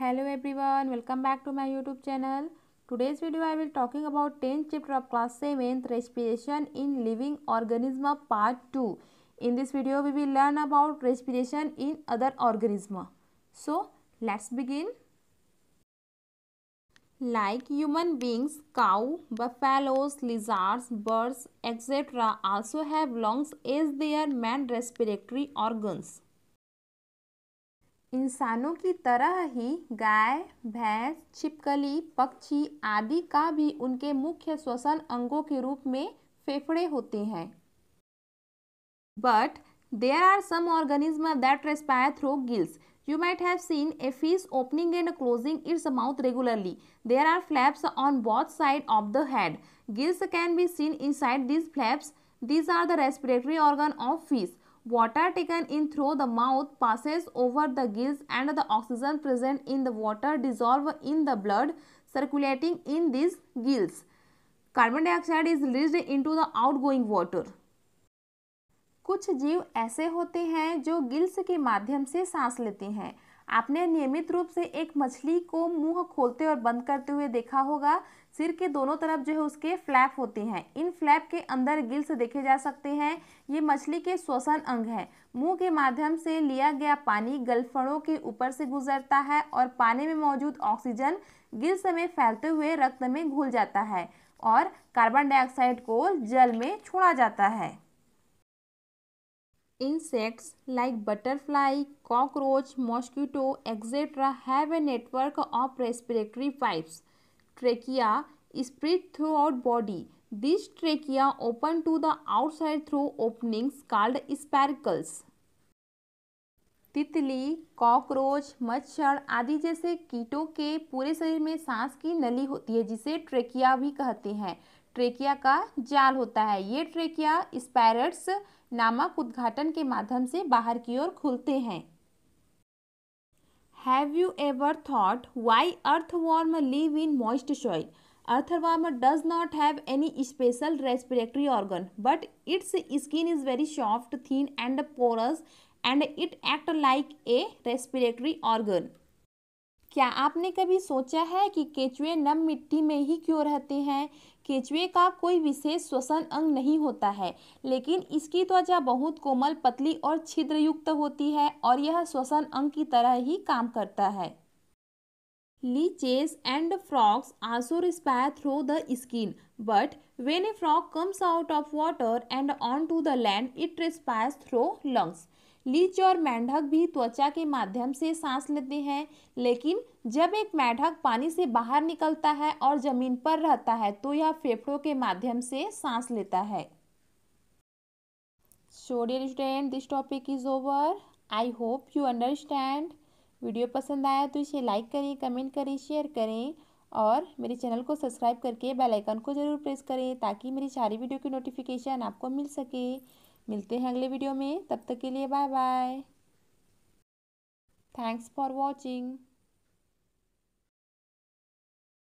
hello everyone welcome back to my youtube channel today's video i will talking about 10th chapter of class 7th respiration in living organism part 2 in this video we will learn about respiration in other organism so let's begin like human beings cow buffaloes lizards birds etc also have lungs as their main respiratory organs इंसानों की तरह ही गाय भैंस छिपकली पक्षी आदि का भी उनके मुख्य श्वसन अंगों के रूप में फेफड़े होते हैं but there are some organism that respire through gills you might have seen a fish opening and closing its mouth regularly there are flaps on both side of the head gills can be seen in side these flaps these are the respiratory organ of fish water taken in through the mouth passes over the gills and the oxygen present in the water dissolve in the blood circulating in these gills carbon dioxide is release into the outgoing water कुछ जीव ऐसे होते हैं जो gills के माध्यम से सांस लेते हैं आपने नियमित रूप से एक मछली को मुंह खोलते और बंद करते हुए देखा होगा सिर के दोनों तरफ जो है उसके फ्लैप होते हैं इन फ्लैप के अंदर गिल्स देखे जा सकते हैं ये मछली के श्वसन अंग हैं मुंह के माध्यम से लिया गया पानी गलफड़ों के ऊपर से गुजरता है और पानी में मौजूद ऑक्सीजन गिल्स में फैलते हुए रक्त में घुल जाता है और कार्बन डाइऑक्साइड को जल में छोड़ा जाता है insects like butterfly cockroach mosquito etcetera have a network of respiratory pipes trachea spread throughout body this trachea open to the outside through openings called spiracles तितली कॉकरोच मच्छर आदि जैसे कीटों के पूरे शरीर में सांस की नली होती है जिसे ट्रेकिया भी कहते हैं ट्रेकिया का जाल होता है ये ट्रेकिया स्पायरट्स नामक उद्घाटन के माध्यम से बाहर की ओर खुलते हैं have you ever thought why earthworm live in moist soil earthworm does not have any special respiratory organ but its skin is very soft thin and porous and it act like a respiratory organ क्या आपने कभी सोचा है कि केचुए नम मिट्टी में ही क्यों रहते हैं केचुए का कोई विशेष श्वसन अंग नहीं होता है लेकिन इसकी त्वचा बहुत कोमल पतली और छिद्रयुक्त होती है और यह श्वसन अंग की तरह ही काम करता है leeches and frogs also respire through the skin but when a frog comes out of water and onto the land it respire through lungs leech और मेंढक भी त्वचा के माध्यम से सांस लेते हैं लेकिन जब एक मेंढक पानी से बाहर निकलता है और जमीन पर रहता है तो यह फेफड़ों के माध्यम से सांस लेता है so dear student this topic is over I hope you understand video पसंद आया तो इसे लाइक करें कमेंट करें शेयर करें और मेरे चैनल को सब्सक्राइब करके बेल आइकन को ज़रूर प्रेस करें ताकि मेरी सारी वीडियो की नोटिफिकेशन आपको मिल सके मिलते हैं अगले वीडियो में तब तक के लिए bye bye thanks for watching